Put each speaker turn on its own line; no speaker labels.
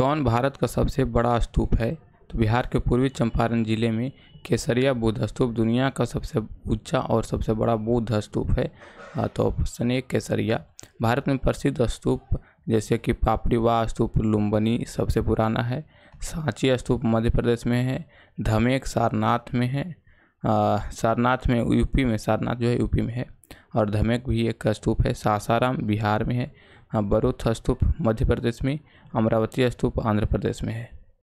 कौन भारत का सबसे बड़ा स्तूप है तो बिहार के पूर्वी चंपारण जिले में केसरिया बुद्ध स्तूप दुनिया का सबसे ऊंचा और सबसे बड़ा बुद्ध स्तूप है हाँ, तो ऑप्शन ए केसरिया भारत में प्रसिद्ध स्तूप जैसे कि पापड़ीवा स्तूप लुम्बनी सबसे पुराना है सांची स्तूप मध्य प्रदेश में है धमेक सारनाथ में है हाँ, सारनाथ में यूपी में सारनाथ जो है यूपी में है और धमेक भी एक स्तूप है सासाराम बिहार में है हाँ, बरूथ स्तूप मध्य प्रदेश में अमरावती स्तूप आंध्र प्रदेश में है